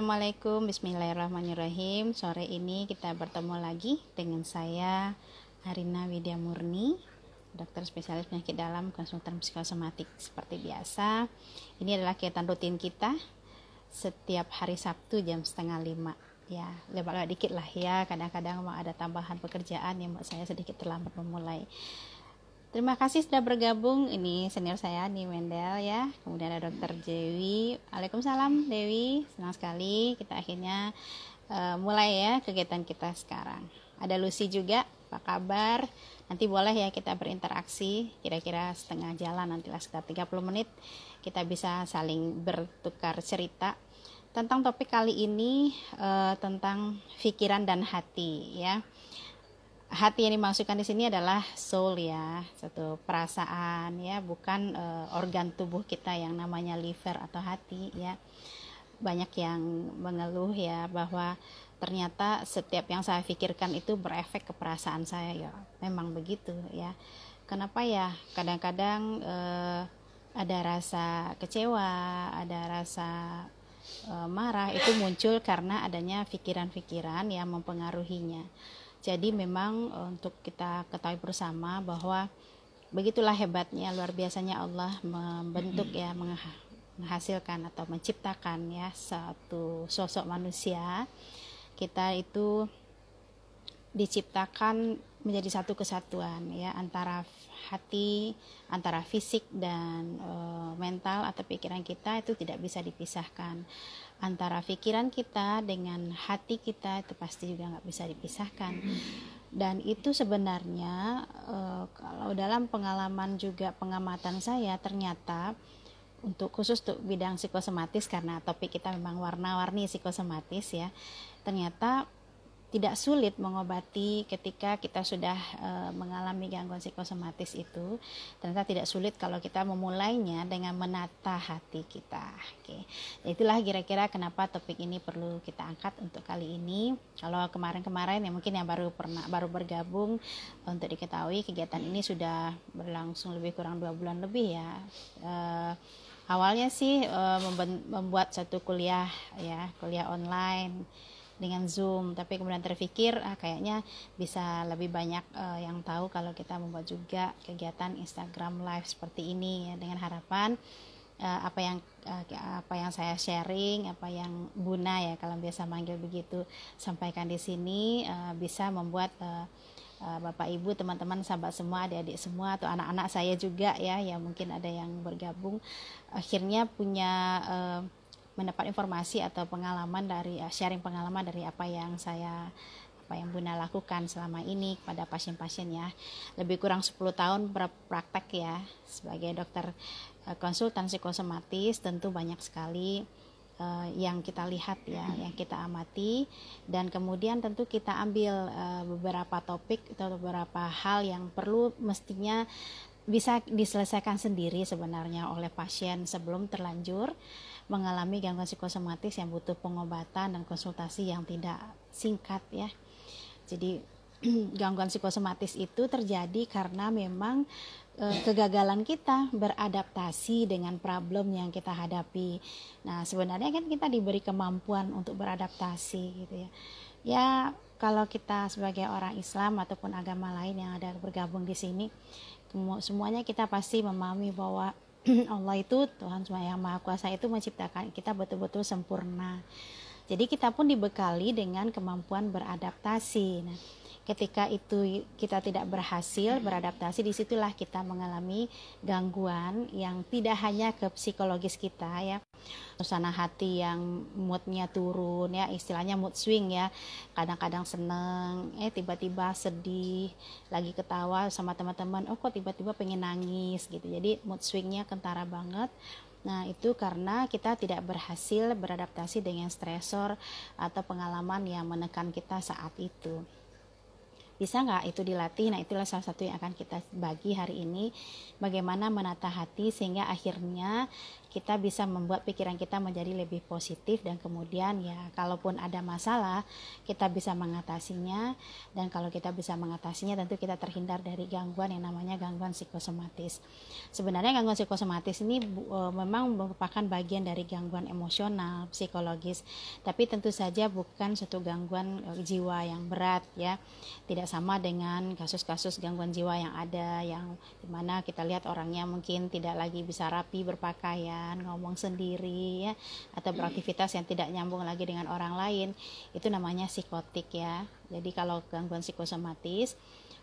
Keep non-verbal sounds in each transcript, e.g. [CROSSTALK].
Assalamualaikum, Bismillahirrahmanirrahim. Sore ini kita bertemu lagi dengan saya Arina Widya Murni, dokter spesialis penyakit dalam konsultan psikosomatik. Seperti biasa, ini adalah kegiatan rutin kita setiap hari Sabtu jam setengah lima. Ya, lewat-lewat dikit lah ya. Kadang-kadang ada tambahan pekerjaan yang buat saya sedikit terlambat memulai. Terima kasih sudah bergabung. Ini senior saya nih Mendel ya. Kemudian ada Dokter Dewi. Waalaikumsalam Dewi. Senang sekali kita akhirnya uh, mulai ya kegiatan kita sekarang. Ada Lucy juga. Apa kabar? Nanti boleh ya kita berinteraksi kira-kira setengah jalan nantilah sekitar 30 menit kita bisa saling bertukar cerita tentang topik kali ini uh, tentang pikiran dan hati ya hati yang dimaksudkan di sini adalah soul ya, satu perasaan ya, bukan uh, organ tubuh kita yang namanya liver atau hati ya. Banyak yang mengeluh ya bahwa ternyata setiap yang saya pikirkan itu berefek ke perasaan saya ya. Memang begitu ya. Kenapa ya? Kadang-kadang uh, ada rasa kecewa, ada rasa uh, marah itu muncul karena adanya pikiran-pikiran yang mempengaruhinya jadi memang eh, untuk kita ketahui bersama bahwa begitulah hebatnya luar biasanya Allah membentuk ya menghasilkan atau menciptakan ya satu sosok manusia. Kita itu diciptakan menjadi satu kesatuan ya antara hati, antara fisik dan e, mental atau pikiran kita itu tidak bisa dipisahkan. Antara pikiran kita dengan hati kita itu pasti juga nggak bisa dipisahkan. Dan itu sebenarnya e, kalau dalam pengalaman juga pengamatan saya ternyata untuk khusus untuk bidang psikosomatis karena topik kita memang warna-warni psikosomatis ya. Ternyata tidak sulit mengobati ketika kita sudah e, mengalami gangguan psikosomatis itu ternyata tidak sulit kalau kita memulainya dengan menata hati kita oke itulah kira-kira kenapa topik ini perlu kita angkat untuk kali ini kalau kemarin-kemarin ya mungkin yang baru pernah baru bergabung untuk diketahui kegiatan ini sudah berlangsung lebih kurang dua bulan lebih ya e, awalnya sih e, membuat satu kuliah ya kuliah online dengan Zoom tapi kemudian terpikir ah, kayaknya bisa lebih banyak uh, yang tahu kalau kita membuat juga kegiatan Instagram live seperti ini ya dengan harapan uh, apa yang uh, apa yang saya sharing, apa yang Buna ya kalau biasa manggil begitu sampaikan di sini uh, bisa membuat uh, Bapak Ibu, teman-teman, sahabat semua, adik-adik semua atau anak-anak saya juga ya yang mungkin ada yang bergabung akhirnya punya uh, mendapat informasi atau pengalaman dari uh, sharing pengalaman dari apa yang saya apa yang Bunda lakukan selama ini kepada pasien-pasien ya. Lebih kurang 10 tahun berpraktek ya sebagai dokter eh, konsultan psikosomatis tentu banyak sekali eh, yang kita lihat ya, yang kita amati dan kemudian tentu kita ambil beberapa topik atau beberapa hal yang perlu mestinya bisa diselesaikan sendiri sebenarnya oleh pasien sebelum terlanjur mengalami gangguan psikosomatis yang butuh pengobatan dan konsultasi yang tidak singkat ya. Jadi [CLEARS THROAT] gangguan psikosomatis itu terjadi karena memang e, kegagalan kita beradaptasi dengan problem yang kita hadapi. Nah, sebenarnya kan kita diberi kemampuan untuk beradaptasi gitu ya. Ya, kalau kita sebagai orang Islam ataupun agama lain yang ada bergabung di sini, semuanya kita pasti memahami bahwa [CLEARS THROAT] Allah itu Tuhan semua yang Maha Kuasa itu menciptakan kita betul-betul sempurna. Jadi kita pun dibekali dengan kemampuan beradaptasi. Nah, ketika itu kita tidak berhasil beradaptasi disitulah kita mengalami gangguan yang tidak hanya ke psikologis kita ya suasana hati yang moodnya turun ya istilahnya mood swing ya kadang-kadang seneng eh tiba-tiba sedih lagi ketawa sama teman-teman oh kok tiba-tiba pengen nangis gitu jadi mood swingnya kentara banget Nah, itu karena kita tidak berhasil beradaptasi dengan stresor atau pengalaman yang menekan kita saat itu bisa nggak itu dilatih nah itulah salah satu yang akan kita bagi hari ini bagaimana menata hati sehingga akhirnya kita bisa membuat pikiran kita menjadi lebih positif dan kemudian ya kalaupun ada masalah kita bisa mengatasinya dan kalau kita bisa mengatasinya tentu kita terhindar dari gangguan yang namanya gangguan psikosomatis. Sebenarnya gangguan psikosomatis ini e, memang merupakan bagian dari gangguan emosional psikologis tapi tentu saja bukan satu gangguan e, jiwa yang berat ya. Tidak sama dengan kasus-kasus gangguan jiwa yang ada yang dimana kita lihat orangnya mungkin tidak lagi bisa rapi berpakaian sendirian, ngomong sendiri ya, atau beraktivitas yang tidak nyambung lagi dengan orang lain, itu namanya psikotik ya. Jadi kalau gangguan psikosomatis,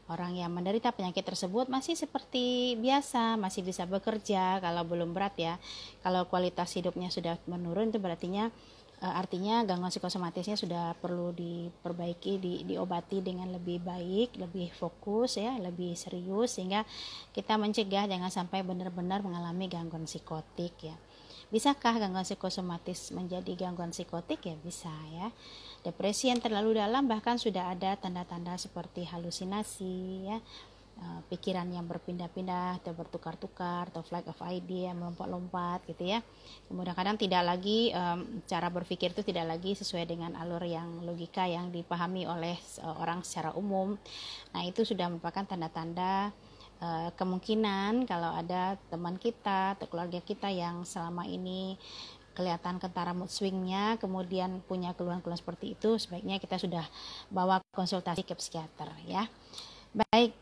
orang yang menderita penyakit tersebut masih seperti biasa, masih bisa bekerja kalau belum berat ya. Kalau kualitas hidupnya sudah menurun itu berartinya Eh, artinya gangguan psikosomatisnya sudah perlu diperbaiki di, diobati dengan lebih baik lebih fokus ya lebih serius sehingga kita mencegah jangan sampai benar-benar mengalami gangguan psikotik ya bisakah gangguan psikosomatis menjadi gangguan psikotik ya bisa ya depresi yang terlalu dalam bahkan sudah ada tanda-tanda seperti halusinasi ya Eh, pikiran yang berpindah-pindah atau bertukar-tukar atau flag of idea melompat-lompat gitu ya kemudian kadang tidak lagi um, cara berpikir itu tidak lagi sesuai dengan alur yang logika yang dipahami oleh orang secara umum nah itu sudah merupakan tanda-tanda Uh, kemungkinan kalau ada teman kita atau keluarga kita yang selama ini kelihatan kentara mood swingnya kemudian punya keluhan-keluhan seperti itu sebaiknya kita sudah bawa konsultasi ke psikiater ya baik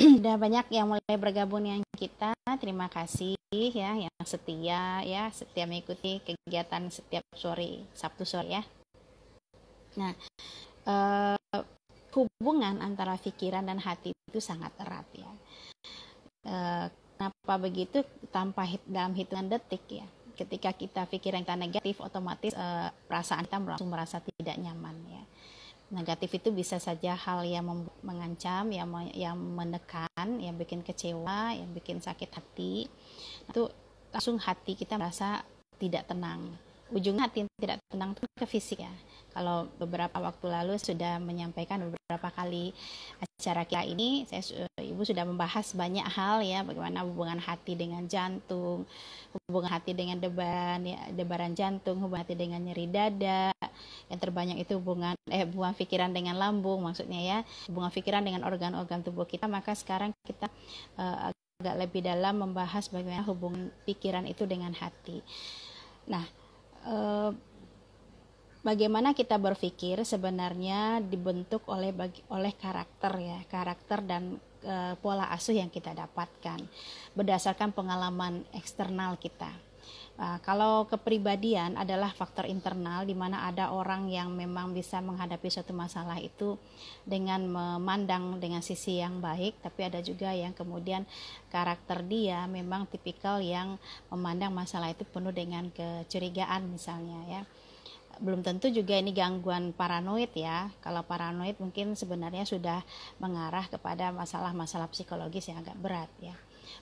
udah banyak yang mulai bergabung yang kita terima kasih ya yang setia ya setia mengikuti kegiatan setiap sore Sabtu sore ya nah eh, hubungan antara pikiran dan hati itu sangat erat ya eh, kenapa begitu tanpa hit, dalam hitungan detik ya ketika kita pikiran kita negatif otomatis eh, perasaan kita langsung merasa tidak nyaman ya negatif itu bisa saja hal yang mengancam, yang yang menekan, yang bikin kecewa, yang bikin sakit hati. Itu langsung hati kita merasa tidak tenang ujungnya hati tidak tenang itu ke fisik ya. Kalau beberapa waktu lalu sudah menyampaikan beberapa kali acara kita ini, saya ibu sudah membahas banyak hal ya, bagaimana hubungan hati dengan jantung, hubungan hati dengan deban, ya, debaran jantung, hubungan hati dengan nyeri dada, yang terbanyak itu hubungan eh hubungan pikiran dengan lambung maksudnya ya, hubungan pikiran dengan organ-organ tubuh kita. Maka sekarang kita uh, agak lebih dalam membahas bagaimana hubungan pikiran itu dengan hati. Nah, Eh, bagaimana kita berpikir sebenarnya dibentuk oleh bagi, oleh karakter ya karakter dan eh, pola asuh yang kita dapatkan berdasarkan pengalaman eksternal kita Uh, kalau kepribadian adalah faktor internal di mana ada orang yang memang bisa menghadapi suatu masalah itu dengan memandang dengan sisi yang baik, tapi ada juga yang kemudian karakter dia memang tipikal yang memandang masalah itu penuh dengan kecurigaan misalnya ya belum tentu juga ini gangguan paranoid ya. Kalau paranoid mungkin sebenarnya sudah mengarah kepada masalah-masalah psikologis yang agak berat ya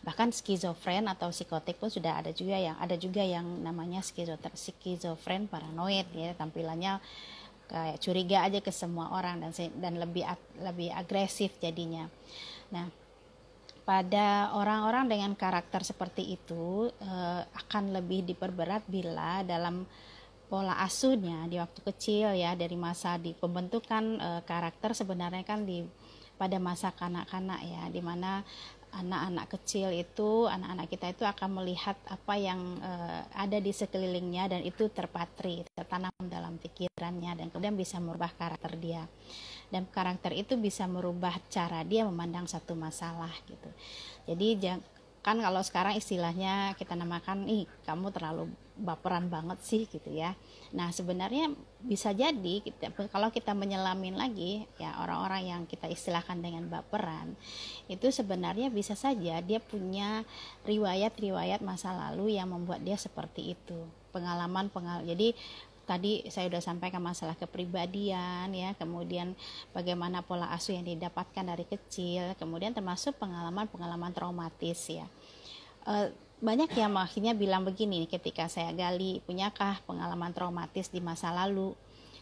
bahkan skizofren atau psikotik pun sudah ada juga yang ada juga yang namanya skizofren paranoid ya tampilannya kayak curiga aja ke semua orang dan dan lebih lebih agresif jadinya nah pada orang-orang dengan karakter seperti itu eh, akan lebih diperberat bila dalam pola asuhnya di waktu kecil ya dari masa di pembentukan eh, karakter sebenarnya kan di pada masa kanak-kanak ya dimana anak-anak kecil itu, anak-anak kita itu akan melihat apa yang uh, ada di sekelilingnya dan itu terpatri, tertanam dalam pikirannya dan kemudian bisa merubah karakter dia. Dan karakter itu bisa merubah cara dia memandang satu masalah gitu. Jadi kan kalau sekarang istilahnya kita namakan ih kamu terlalu baperan banget sih gitu ya nah sebenarnya bisa jadi kita, kalau kita menyelamin lagi ya orang-orang yang kita istilahkan dengan baperan itu sebenarnya bisa saja dia punya riwayat-riwayat masa lalu yang membuat dia seperti itu pengalaman pengal jadi tadi saya sudah sampaikan masalah kepribadian ya kemudian bagaimana pola asuh yang didapatkan dari kecil kemudian termasuk pengalaman-pengalaman traumatis ya Eh, banyak yang akhirnya bilang begini ketika saya gali punyakah pengalaman traumatis di masa lalu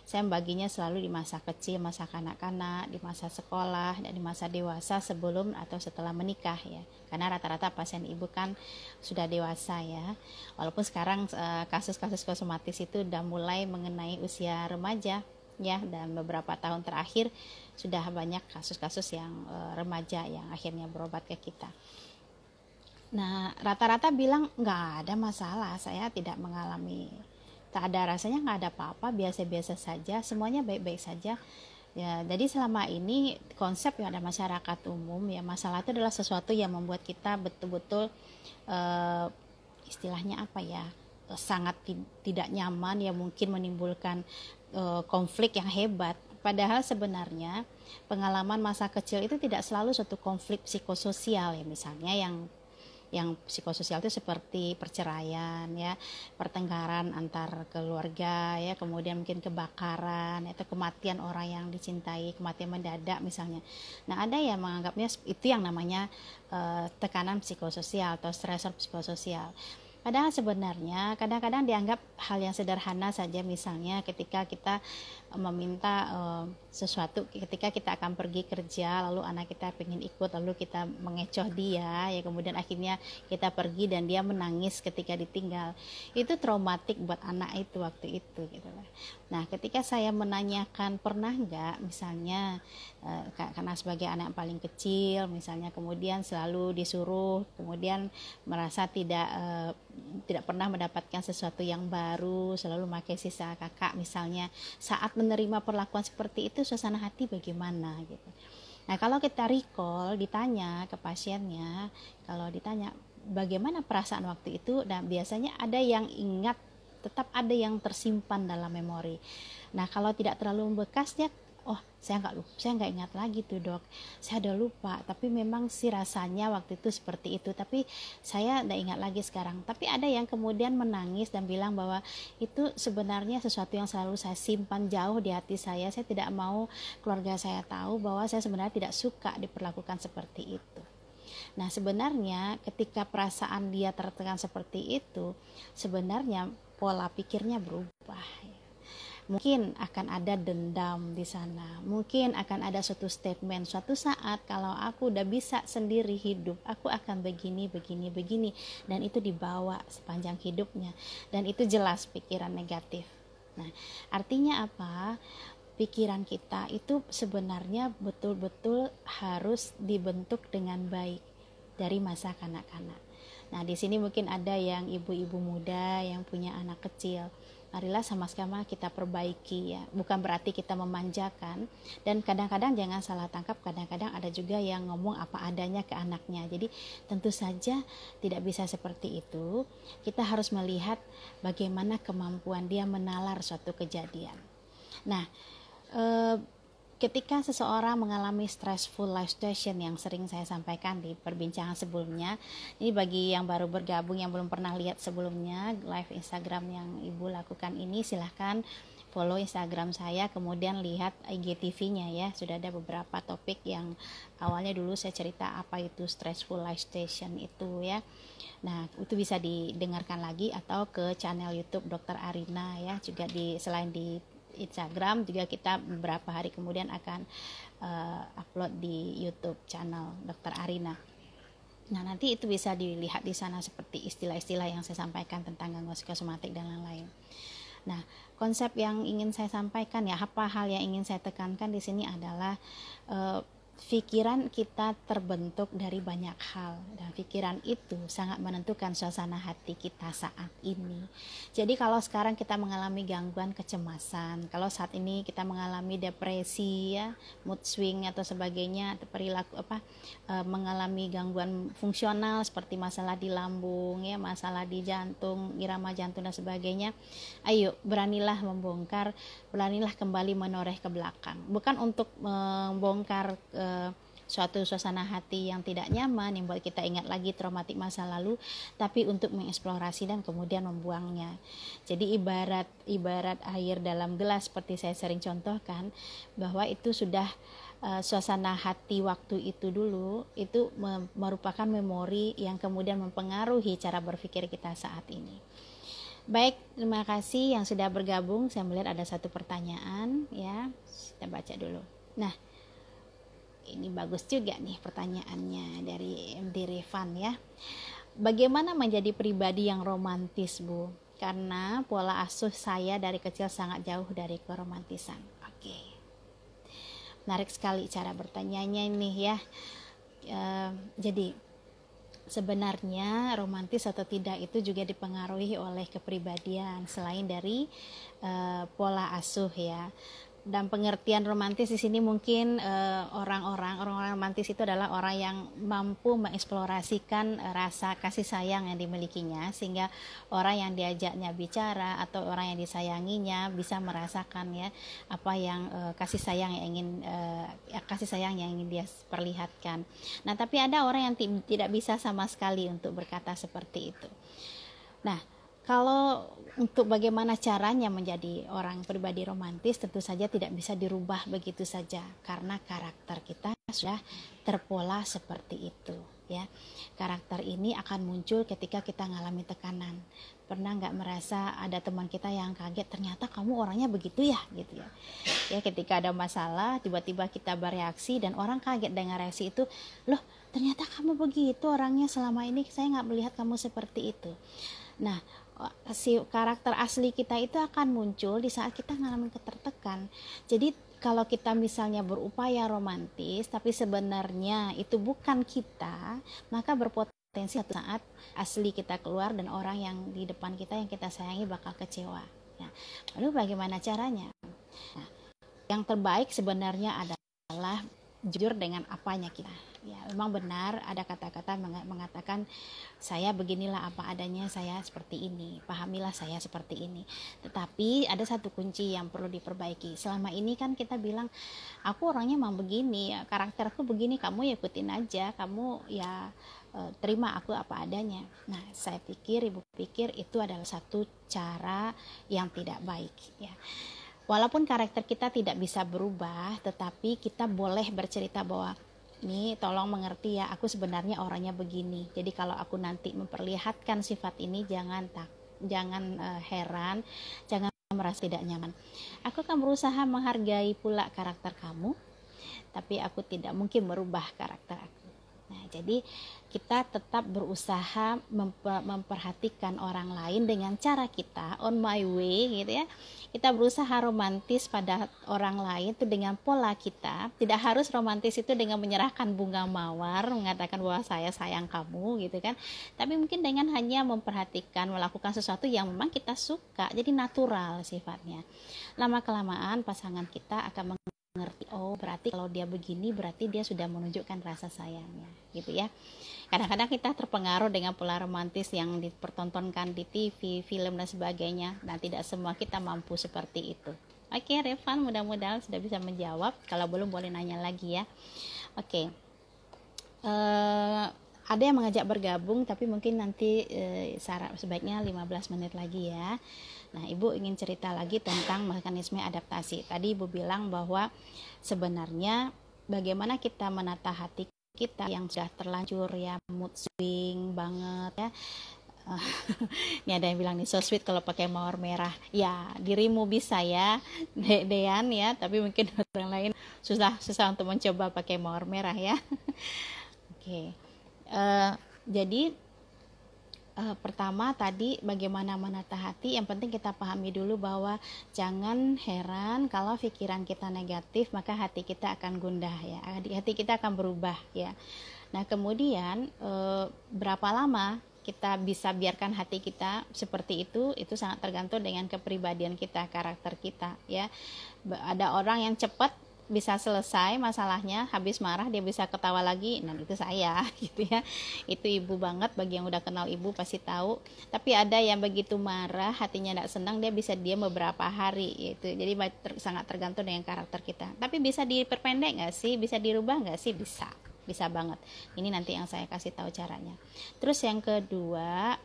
saya membaginya selalu di masa kecil masa kanak-kanak di masa sekolah dan di masa dewasa sebelum atau setelah menikah ya karena rata-rata pasien ibu kan sudah dewasa ya walaupun sekarang eh, kasus-kasus kosmatis itu sudah mulai mengenai usia remaja ya dan beberapa tahun terakhir sudah banyak kasus-kasus yang eh, remaja yang akhirnya berobat ke kita Nah, rata-rata bilang nggak ada masalah, saya tidak mengalami tak ada rasanya nggak ada apa-apa, biasa-biasa saja, semuanya baik-baik saja. Ya, jadi selama ini konsep yang ada masyarakat umum ya masalah itu adalah sesuatu yang membuat kita betul-betul eh, istilahnya apa ya sangat tidak nyaman ya mungkin menimbulkan eh, konflik yang hebat. Padahal sebenarnya pengalaman masa kecil itu tidak selalu suatu konflik psikososial ya misalnya yang yang psikososial itu seperti perceraian ya pertengkaran antar keluarga ya kemudian mungkin kebakaran atau kematian orang yang dicintai kematian mendadak misalnya nah ada yang menganggapnya itu yang namanya uh, tekanan psikososial atau stresor psikososial Padahal sebenarnya kadang-kadang dianggap hal yang sederhana saja misalnya ketika kita meminta uh, sesuatu ketika kita akan pergi kerja lalu anak kita ingin ikut lalu kita mengecoh dia ya kemudian akhirnya kita pergi dan dia menangis ketika ditinggal itu traumatik buat anak itu waktu itu gitu lah nah ketika saya menanyakan pernah nggak misalnya uh, karena sebagai anak yang paling kecil misalnya kemudian selalu disuruh kemudian merasa tidak uh, tidak pernah mendapatkan sesuatu yang baru selalu pakai sisa kakak misalnya saat menerima perlakuan seperti itu suasana hati bagaimana gitu. Nah, kalau kita recall ditanya ke pasiennya, kalau ditanya bagaimana perasaan waktu itu, nah biasanya ada yang ingat tetap ada yang tersimpan dalam memori. Nah, kalau tidak terlalu membekas dia oh saya nggak lupa saya nggak ingat lagi tuh dok saya udah lupa tapi memang sih rasanya waktu itu seperti itu tapi saya nggak ingat lagi sekarang tapi ada yang kemudian menangis dan bilang bahwa itu sebenarnya sesuatu yang selalu saya simpan jauh di hati saya saya tidak mau keluarga saya tahu bahwa saya sebenarnya tidak suka diperlakukan seperti itu Nah, sebenarnya ketika perasaan dia tertekan seperti itu, sebenarnya pola pikirnya berubah. Ya mungkin akan ada dendam di sana. Mungkin akan ada suatu statement suatu saat kalau aku udah bisa sendiri hidup, aku akan begini, begini, begini dan itu dibawa sepanjang hidupnya dan itu jelas pikiran negatif. Nah, artinya apa? Pikiran kita itu sebenarnya betul-betul harus dibentuk dengan baik dari masa kanak-kanak. Nah, di sini mungkin ada yang ibu-ibu muda yang punya anak kecil marilah sama-sama kita perbaiki ya bukan berarti kita memanjakan dan kadang-kadang jangan salah tangkap kadang-kadang ada juga yang ngomong apa adanya ke anaknya jadi tentu saja tidak bisa seperti itu kita harus melihat bagaimana kemampuan dia menalar suatu kejadian nah eh, ketika seseorang mengalami stressful life situation yang sering saya sampaikan di perbincangan sebelumnya ini bagi yang baru bergabung yang belum pernah lihat sebelumnya live Instagram yang ibu lakukan ini silahkan follow Instagram saya kemudian lihat IGTV-nya ya sudah ada beberapa topik yang awalnya dulu saya cerita apa itu stressful life station itu ya nah itu bisa didengarkan lagi atau ke channel YouTube Dr. Arina ya juga di selain di Instagram juga kita beberapa hari kemudian akan uh, upload di YouTube channel Dr. Arina. Nah, nanti itu bisa dilihat di sana seperti istilah-istilah yang saya sampaikan tentang gangguan psikosomatik dan lain-lain. Nah, konsep yang ingin saya sampaikan ya, apa hal yang ingin saya tekankan di sini adalah uh, pikiran kita terbentuk dari banyak hal dan pikiran itu sangat menentukan suasana hati kita saat ini. Jadi kalau sekarang kita mengalami gangguan kecemasan, kalau saat ini kita mengalami depresi ya, mood swing atau sebagainya, atau perilaku apa e, mengalami gangguan fungsional seperti masalah di lambung ya, masalah di jantung, irama jantung dan sebagainya. Ayo beranilah membongkar, beranilah kembali menoreh ke belakang. Bukan untuk membongkar e, suatu suasana hati yang tidak nyaman yang buat kita ingat lagi traumatik masa lalu tapi untuk mengeksplorasi dan kemudian membuangnya jadi ibarat ibarat air dalam gelas seperti saya sering contohkan bahwa itu sudah uh, suasana hati waktu itu dulu itu merupakan memori yang kemudian mempengaruhi cara berpikir kita saat ini baik terima kasih yang sudah bergabung saya melihat ada satu pertanyaan ya kita baca dulu nah ini bagus juga nih pertanyaannya dari MD Revan ya. Bagaimana menjadi pribadi yang romantis, Bu? Karena pola asuh saya dari kecil sangat jauh dari keromantisan. Oke. Menarik sekali cara bertanyanya ini ya. E, jadi sebenarnya romantis atau tidak itu juga dipengaruhi oleh kepribadian selain dari e, pola asuh ya dan pengertian romantis di sini mungkin eh, orang-orang orang-orang romantis itu adalah orang yang mampu mengeksplorasikan eh, rasa kasih sayang yang dimilikinya sehingga orang yang diajaknya bicara atau orang yang disayanginya bisa merasakan ya apa yang uh, kasih sayang yang ingin uh, kasih sayang yang ingin dia perlihatkan. Nah, tapi ada orang yang tidak bisa sama sekali untuk berkata seperti itu. Nah, kalau untuk bagaimana caranya menjadi orang pribadi romantis tentu saja tidak bisa dirubah begitu saja karena karakter kita sudah terpola seperti itu ya. Karakter ini akan muncul ketika kita mengalami tekanan. Pernah nggak merasa ada teman kita yang kaget ternyata kamu orangnya begitu ya gitu ya. Ya ketika ada masalah tiba-tiba kita bereaksi dan orang kaget dengan reaksi itu, "Loh, ternyata kamu begitu orangnya selama ini saya nggak melihat kamu seperti itu." Nah, si karakter asli kita itu akan muncul di saat kita mengalami ketertekan. Jadi kalau kita misalnya berupaya romantis tapi sebenarnya itu bukan kita, maka berpotensi satu saat asli kita keluar dan orang yang di depan kita yang kita sayangi bakal kecewa. Nah, lalu bagaimana caranya? Nah, yang terbaik sebenarnya adalah jujur dengan apanya kita ya memang benar ada kata-kata mengatakan saya beginilah apa adanya saya seperti ini pahamilah saya seperti ini tetapi ada satu kunci yang perlu diperbaiki selama ini kan kita bilang aku orangnya memang begini ya karakterku begini kamu ikutin aja kamu ya e, terima aku apa adanya. Nah, saya pikir ibu pikir itu adalah satu cara yang tidak baik ya. Walaupun karakter kita tidak bisa berubah, tetapi kita boleh bercerita bahwa ini tolong mengerti ya aku sebenarnya orangnya begini jadi kalau aku nanti memperlihatkan sifat ini jangan tak jangan uh, heran jangan merasa tidak nyaman aku akan berusaha menghargai pula karakter kamu tapi aku tidak mungkin merubah karakter aku nah jadi kita tetap berusaha memperhatikan orang lain dengan cara kita on my way gitu ya kita berusaha romantis pada orang lain itu dengan pola kita tidak harus romantis itu dengan menyerahkan bunga mawar mengatakan bahwa saya sayang kamu gitu kan tapi mungkin dengan hanya memperhatikan melakukan sesuatu yang memang kita suka jadi natural sifatnya lama kelamaan pasangan kita akan ngerti oh berarti kalau dia begini berarti dia sudah menunjukkan rasa sayangnya gitu ya kadang-kadang kita terpengaruh dengan pola romantis yang dipertontonkan di TV film dan sebagainya dan tidak semua kita mampu seperti itu oke okay, Revan mudah-mudahan sudah bisa menjawab kalau belum boleh nanya lagi ya oke okay. uh, eh, ada yang mengajak bergabung tapi mungkin nanti e, sebaiknya 15 menit lagi ya Nah, Ibu ingin cerita lagi tentang mekanisme adaptasi. Tadi Ibu bilang bahwa sebenarnya bagaimana kita menata hati kita yang sudah terlanjur ya mood swing banget ya. [LAUGHS] Ini ada yang bilang nih so sweet kalau pakai mawar merah. Ya, dirimu bisa ya, De Dean ya, tapi mungkin [LAUGHS] orang lain susah susah untuk mencoba pakai mawar merah ya. [LAUGHS] Oke. Okay. Uh, eh, jadi uh, pertama tadi bagaimana menata hati yang penting kita pahami dulu bahwa jangan heran kalau pikiran kita negatif maka hati kita akan gundah ya hati kita akan berubah ya nah kemudian uh, berapa lama kita bisa biarkan hati kita seperti itu itu sangat tergantung dengan kepribadian kita karakter kita ya ada orang yang cepat bisa selesai masalahnya habis marah dia bisa ketawa lagi nah itu saya [LAUGHS] gitu ya itu ibu banget bagi yang udah kenal ibu pasti tahu tapi ada yang begitu marah hatinya tidak senang dia bisa diam beberapa hari itu jadi ter sangat tergantung dengan karakter kita tapi bisa diperpendek nggak sih bisa dirubah nggak sih bisa bisa banget ini nanti yang saya kasih tahu caranya terus yang kedua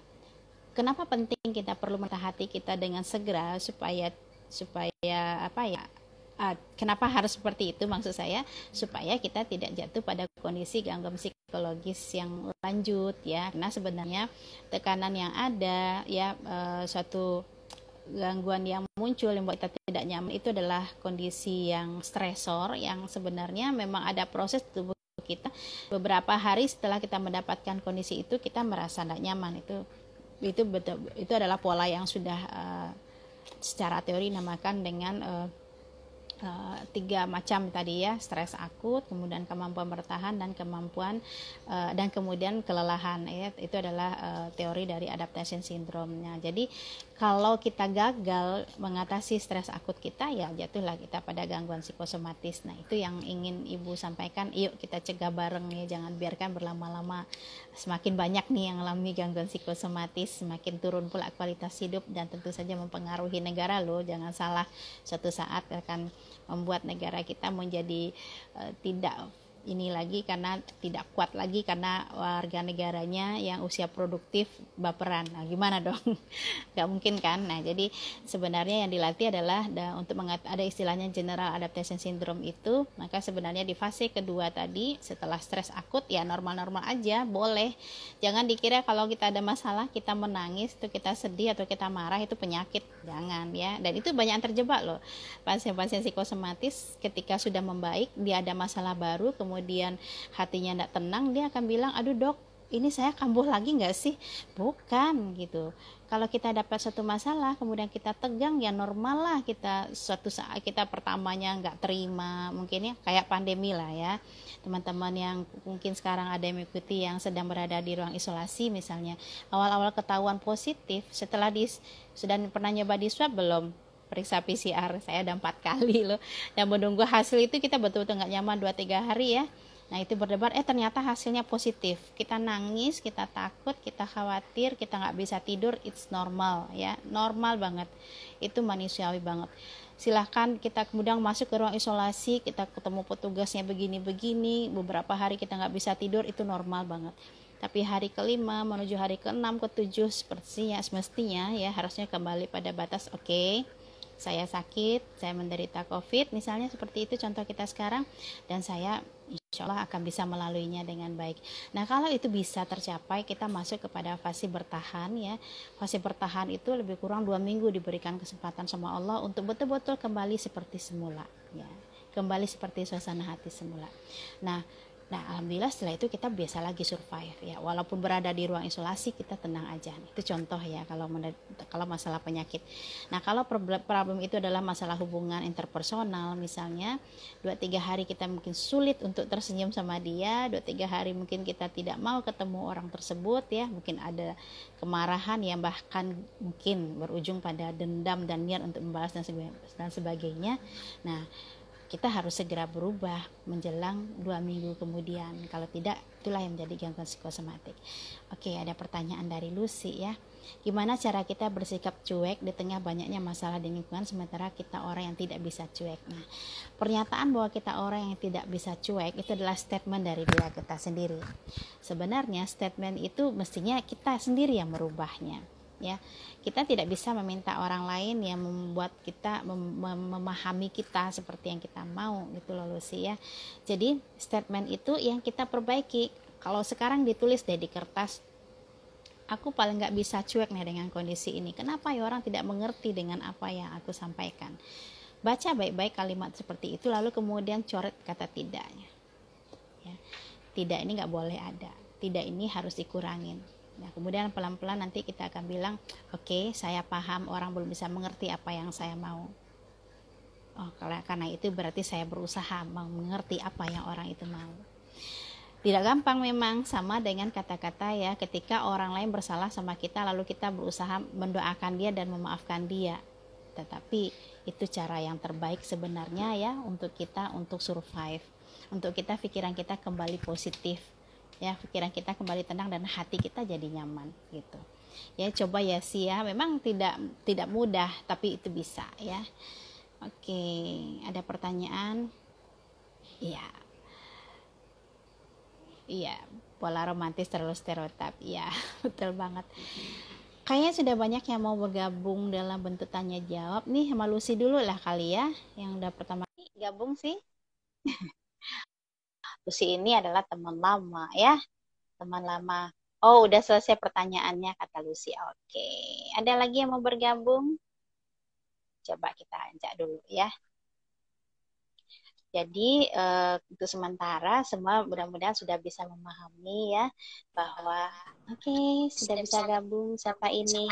kenapa penting kita perlu mata hati kita dengan segera supaya supaya apa ya Ah, kenapa harus seperti itu maksud saya supaya kita tidak jatuh pada kondisi gangguan psikologis yang lanjut ya karena sebenarnya tekanan yang ada ya eh, suatu gangguan yang muncul yang membuat kita tidak nyaman itu adalah kondisi yang stresor yang sebenarnya memang ada proses tubuh kita beberapa hari setelah kita mendapatkan kondisi itu kita merasa tidak nyaman itu itu betul itu adalah pola yang sudah uh, secara teori namakan dengan uh, Eh, tiga macam tadi ya stres akut kemudian kemampuan bertahan dan kemampuan eh, dan kemudian kelelahan ya itu adalah eh, teori dari adaptation syndrome-nya jadi kalau kita gagal mengatasi stres akut kita ya jatuhlah kita pada gangguan psikosomatis nah itu yang ingin ibu sampaikan yuk kita cegah bareng ya jangan biarkan berlama-lama semakin banyak nih yang alami gangguan psikosomatis semakin turun pula kualitas hidup dan tentu saja mempengaruhi negara loh jangan salah satu saat akan membuat negara kita menjadi uh, tidak ini lagi karena tidak kuat lagi karena warga negaranya yang usia produktif baperan. Nah, gimana dong? [LAUGHS] Gak mungkin kan? Nah, jadi sebenarnya yang dilatih adalah da, untuk mengat ada istilahnya general adaptation syndrome itu, maka sebenarnya di fase kedua tadi setelah stres akut ya normal-normal aja, boleh. Jangan dikira kalau kita ada masalah kita menangis itu kita sedih atau kita marah itu penyakit. Jangan ya. Dan itu banyak yang terjebak loh. Pasien-pasien psikosomatis ketika sudah membaik dia ada masalah baru kemudian kemudian hatinya tidak tenang dia akan bilang aduh dok ini saya kambuh lagi nggak sih bukan gitu kalau kita dapat satu masalah kemudian kita tegang ya normal lah kita suatu saat kita pertamanya nggak terima mungkin ya kayak pandemi lah ya teman-teman yang mungkin sekarang ada yang mengikuti yang sedang berada di ruang isolasi misalnya awal-awal ketahuan positif setelah di sudah pernah nyoba di swab belum periksa PCR saya ada empat kali loh dan menunggu hasil itu kita betul-betul nggak nyaman dua tiga hari ya Nah itu berdebat, eh ternyata hasilnya positif. Kita nangis, kita takut, kita khawatir, kita nggak bisa tidur, it's normal ya, normal banget. Itu manusiawi banget. Silahkan kita kemudian masuk ke ruang isolasi, kita ketemu petugasnya begini-begini, beberapa hari kita nggak bisa tidur, itu normal banget. Tapi hari kelima menuju hari keenam, ketujuh sepertinya semestinya ya harusnya kembali pada batas oke. Okay saya sakit, saya menderita COVID, misalnya seperti itu contoh kita sekarang, dan saya insya Allah akan bisa melaluinya dengan baik. Nah, kalau itu bisa tercapai, kita masuk kepada fase bertahan ya. Fase bertahan itu lebih kurang dua minggu diberikan kesempatan sama Allah untuk betul-betul kembali seperti semula ya kembali seperti suasana hati semula. Nah, Nah, alhamdulillah setelah itu kita biasa lagi survive ya. Walaupun berada di ruang isolasi kita tenang aja. Itu contoh ya kalau kalau masalah penyakit. Nah, kalau problem, problem itu adalah masalah hubungan interpersonal misalnya, 2 3 hari kita mungkin sulit untuk tersenyum sama dia, 2 3 hari mungkin kita tidak mau ketemu orang tersebut ya, mungkin ada kemarahan yang bahkan mungkin berujung pada dendam dan niat untuk membalas dan sebagainya. Nah, kita harus segera berubah menjelang dua minggu kemudian. Kalau tidak, itulah yang menjadi gangguan psikosomatik. Oke, ada pertanyaan dari Lucy ya. Gimana cara kita bersikap cuek di tengah banyaknya masalah di lingkungan sementara kita orang yang tidak bisa cuek? Nah, pernyataan bahwa kita orang yang tidak bisa cuek itu adalah statement dari diri kita sendiri. Sebenarnya statement itu mestinya kita sendiri yang merubahnya ya kita tidak bisa meminta orang lain yang membuat kita mem memahami kita seperti yang kita mau gitu loh Lucy ya jadi statement itu yang kita perbaiki kalau sekarang ditulis deh di kertas aku paling nggak bisa cuek nih dengan kondisi ini kenapa ya orang tidak mengerti dengan apa yang aku sampaikan baca baik-baik kalimat seperti itu lalu kemudian coret kata tidaknya ya tidak ini nggak boleh ada tidak ini harus dikurangin Nah, kemudian pelan-pelan nanti kita akan bilang, "Oke, okay, saya paham orang belum bisa mengerti apa yang saya mau." Oh, karena itu berarti saya berusaha mengerti apa yang orang itu mau. Tidak gampang memang sama dengan kata-kata ya ketika orang lain bersalah sama kita lalu kita berusaha mendoakan dia dan memaafkan dia. Tetapi itu cara yang terbaik sebenarnya ya untuk kita untuk survive. Untuk kita pikiran kita kembali positif ya pikiran kita kembali tenang dan hati kita jadi nyaman gitu ya coba ya sih ya memang tidak tidak mudah tapi itu bisa ya oke ada pertanyaan iya iya pola romantis terlalu stereotip ya [LAUGHS] betul banget kayaknya sudah banyak yang mau bergabung dalam bentuk tanya jawab nih sama Lucy dulu lah kali ya yang udah pertama gabung sih [LAUGHS] Lucy ini adalah teman lama ya. Teman lama. Oh, udah selesai pertanyaannya kata Lucy. Oke. Okay. Ada lagi yang mau bergabung? Coba kita ajak dulu ya. Jadi eh, untuk sementara semua mudah-mudahan sudah bisa memahami ya bahwa oke okay, sudah bisa gabung siapa ini.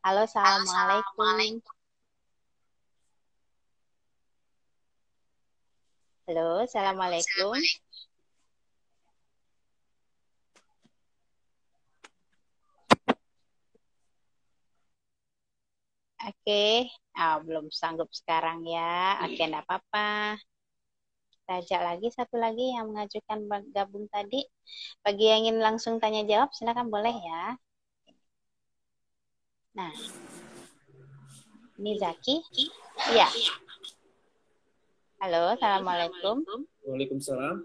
Halo, assalamualaikum. Halo, Assalamualaikum. Oke, okay. oh, belum sanggup sekarang ya. Oke, okay, enggak apa-apa. Kita ajak lagi satu lagi yang mengajukan gabung tadi. Bagi yang ingin langsung tanya jawab, silakan boleh ya. Nah, ini Zaki. Iya. Halo, assalamualaikum. Waalaikumsalam.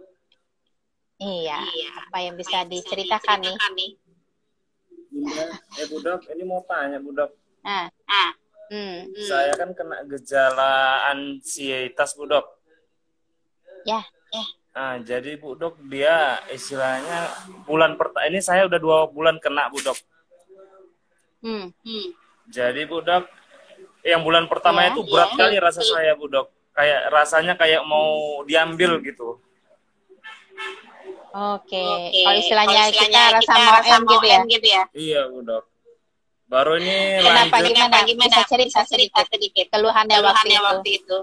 Iya, iya. apa yang bisa diceritakan nih? Ya. eh Budok, ini mau tanya Budok. Nah, ah. ah. Hmm. hmm, Saya kan kena gejala ansietas Budok. Ya, ya. Nah, jadi Budok dia istilahnya bulan pertama ini saya udah dua bulan kena Budok. Hmm, hmm. Jadi Budok yang bulan pertama ya, itu berat ya, kali rasa iya. saya Budok kayak rasanya kayak mau diambil gitu. Oke, Oke. kalau istilahnya, istilahnya kita, kita rasa mau gitu, ya? gitu ya? Iya, udah. Baru ini Kenapa lanjut. Gimana, gimana? Bisa cerita, cerita sedikit. Keluhannya, Keluhannya waktu, waktu itu. itu.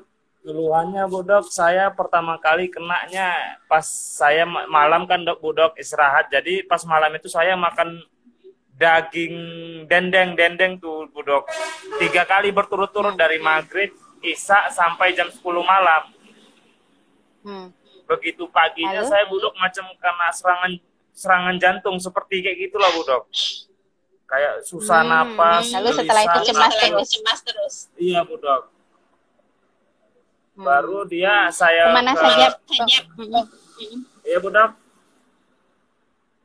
Keluhannya budok, saya pertama kali kenanya pas saya malam kan dok budok istirahat. Jadi pas malam itu saya makan daging dendeng dendeng tuh budok tiga kali berturut-turut dari maghrib Isa sampai jam 10 malam. Hmm. Begitu paginya Halo? saya budok macam karena serangan serangan jantung seperti kayak gitulah budok. Kayak susah hmm. napas. Hmm. Lalu setelah itu cemas terus. cemas terus. Iya budok. Hmm. Baru dia saya kemana ke... saja? Iya budok.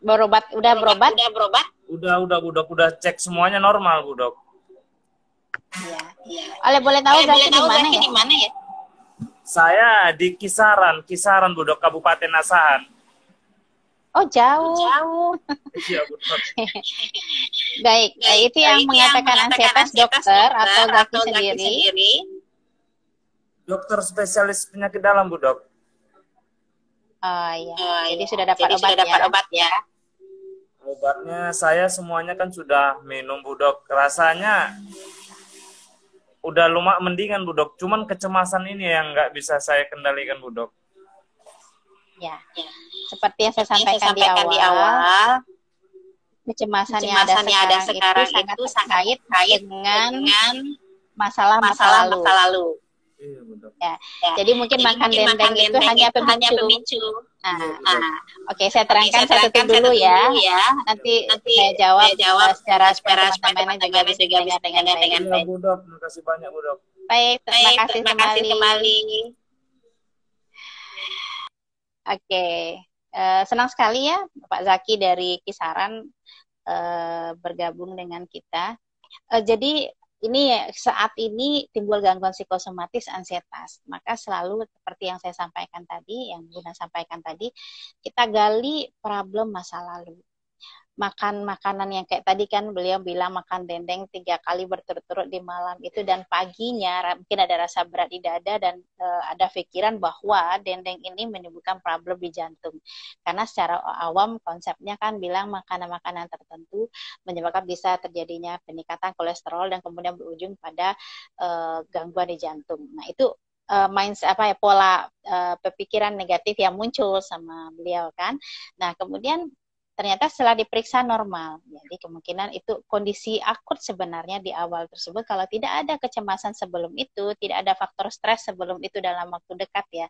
Berobat udah berobat? Udah berobat? Udah udah udah udah cek semuanya normal budok. Iya, Oleh boleh tahu Oleh, boleh tahu ya? di mana ya? Saya di Kisaran, Kisaran Budok Kabupaten Nasahan. Oh jauh. Jauh. Iya, [LAUGHS] baik, Baik, itu yang, mengatakan, mengatakan ansietas dokter atau gaki sendiri. sendiri. Dokter spesialis penyakit dalam Bu Dok. Oh iya. Oh, iya. Jadi sudah dapat Jadi obat sudah ya. dapat obat ya. Obatnya saya semuanya kan sudah minum Bu Dok. Rasanya udah lumayan mendingan Bu Dok. Cuman kecemasan ini yang nggak bisa saya kendalikan Bu Dok. Ya, seperti yang saya sampaikan, saya sampaikan di awal, di awal kecemasan yang ada sekarang, sekarang itu, itu sangat kait, dengan, dengan masalah masa lalu. Masa lalu. Iya, ya. ya. Jadi mungkin Jadi makan dendeng itu hanya pemicu. Hanya pemicu Nah, Oke, okay, saya terangkan satu saya dulu, ya. ya. Nanti, nanti saya jawab, saya jawab eh, secara secara teman-teman juga bisa bisa dengan dengan baik. Bu Dok, terima kasih banyak Bu Dok. Baik, terima baik, kasih terima kasih kembali. Oke, okay. uh, eh, senang sekali ya pak Zaki dari Kisaran uh, bergabung dengan kita. Uh, jadi ini saat ini timbul gangguan psikosomatis ansietas. Maka selalu seperti yang saya sampaikan tadi, yang Bunda sampaikan tadi, kita gali problem masa lalu makan makanan yang kayak tadi kan beliau bilang makan dendeng tiga kali berturut-turut di malam itu dan paginya mungkin ada rasa berat di dada dan e, ada pikiran bahwa dendeng ini menimbulkan problem di jantung karena secara awam konsepnya kan bilang makanan-makanan tertentu menyebabkan bisa terjadinya peningkatan kolesterol dan kemudian berujung pada e, gangguan di jantung nah itu uh, eh, mindset apa ya pola uh, pemikiran negatif yang muncul sama beliau kan. Nah, kemudian ternyata setelah diperiksa normal. Ya, jadi kemungkinan itu kondisi akut sebenarnya di awal tersebut kalau tidak ada kecemasan sebelum itu, tidak ada faktor stres sebelum itu dalam waktu dekat ya,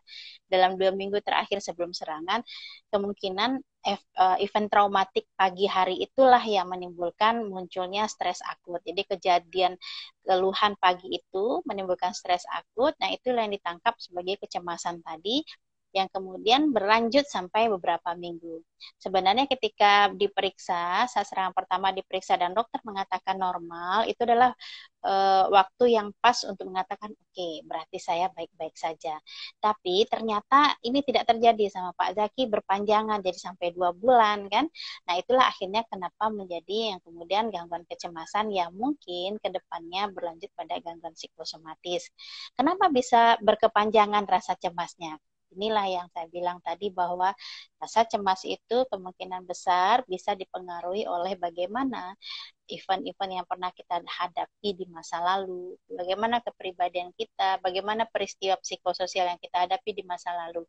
dalam dua minggu terakhir sebelum serangan, kemungkinan eh, event traumatik pagi hari itulah yang menimbulkan munculnya stres akut. Jadi kejadian keluhan pagi itu menimbulkan stres akut. Nah, itulah yang ditangkap sebagai kecemasan tadi yang kemudian berlanjut sampai beberapa minggu. Sebenarnya ketika diperiksa, saat serangan pertama diperiksa dan dokter mengatakan normal, itu adalah e, waktu yang pas untuk mengatakan oke, okay, berarti saya baik-baik saja. Tapi ternyata ini tidak terjadi sama Pak Zaki berpanjangan jadi sampai dua bulan kan. Nah itulah akhirnya kenapa menjadi yang kemudian gangguan kecemasan yang mungkin kedepannya berlanjut pada gangguan psikosomatis. Kenapa bisa berkepanjangan rasa cemasnya? Inilah yang saya bilang tadi bahwa rasa cemas itu kemungkinan besar bisa dipengaruhi oleh bagaimana event-event yang pernah kita hadapi di masa lalu, bagaimana kepribadian kita, bagaimana peristiwa psikososial yang kita hadapi di masa lalu.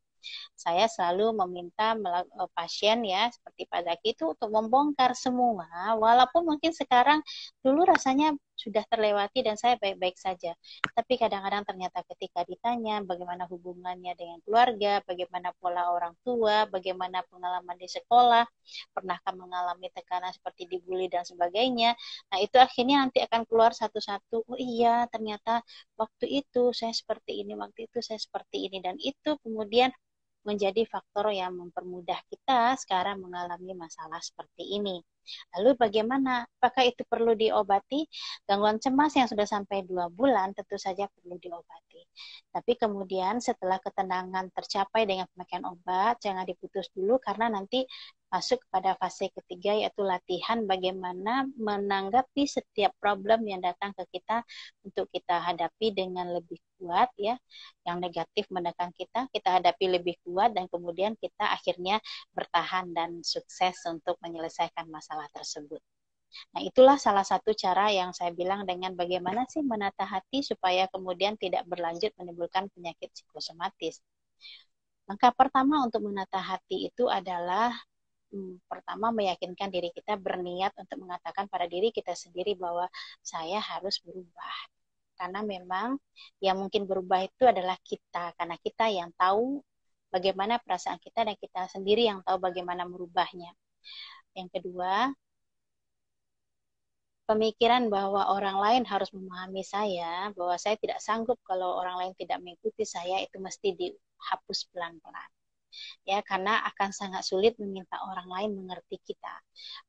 Saya selalu meminta eh, pasien ya seperti pada itu untuk membongkar semua, walaupun mungkin sekarang dulu rasanya sudah terlewati dan saya baik-baik saja. Tapi kadang-kadang ternyata ketika ditanya bagaimana hubungannya dengan keluarga, bagaimana pola orang tua, bagaimana pengalaman di sekolah, pernahkah mengalami tekanan seperti dibully dan sebagainya. Nah, itu akhirnya nanti akan keluar satu-satu, oh iya, ternyata waktu itu saya seperti ini, waktu itu saya seperti ini dan itu kemudian menjadi faktor yang mempermudah kita sekarang mengalami masalah seperti ini. Lalu bagaimana? Apakah itu perlu diobati? Gangguan cemas yang sudah sampai dua bulan tentu saja perlu diobati. Tapi kemudian setelah ketenangan tercapai dengan pemakaian obat, jangan diputus dulu karena nanti masuk kepada fase ketiga yaitu latihan bagaimana menanggapi setiap problem yang datang ke kita untuk kita hadapi dengan lebih kuat ya yang negatif menekan kita kita hadapi lebih kuat dan kemudian kita akhirnya bertahan dan sukses untuk menyelesaikan masalah tersebut. Nah, itulah salah satu cara yang saya bilang dengan bagaimana sih menata hati supaya kemudian tidak berlanjut menimbulkan penyakit psikosomatis. Langkah pertama untuk menata hati itu adalah pertama meyakinkan diri kita berniat untuk mengatakan pada diri kita sendiri bahwa saya harus berubah karena memang yang mungkin berubah itu adalah kita karena kita yang tahu bagaimana perasaan kita dan kita sendiri yang tahu bagaimana merubahnya yang kedua pemikiran bahwa orang lain harus memahami saya, bahwa saya tidak sanggup kalau orang lain tidak mengikuti saya, itu mesti dihapus pelan-pelan ya karena akan sangat sulit meminta orang lain mengerti kita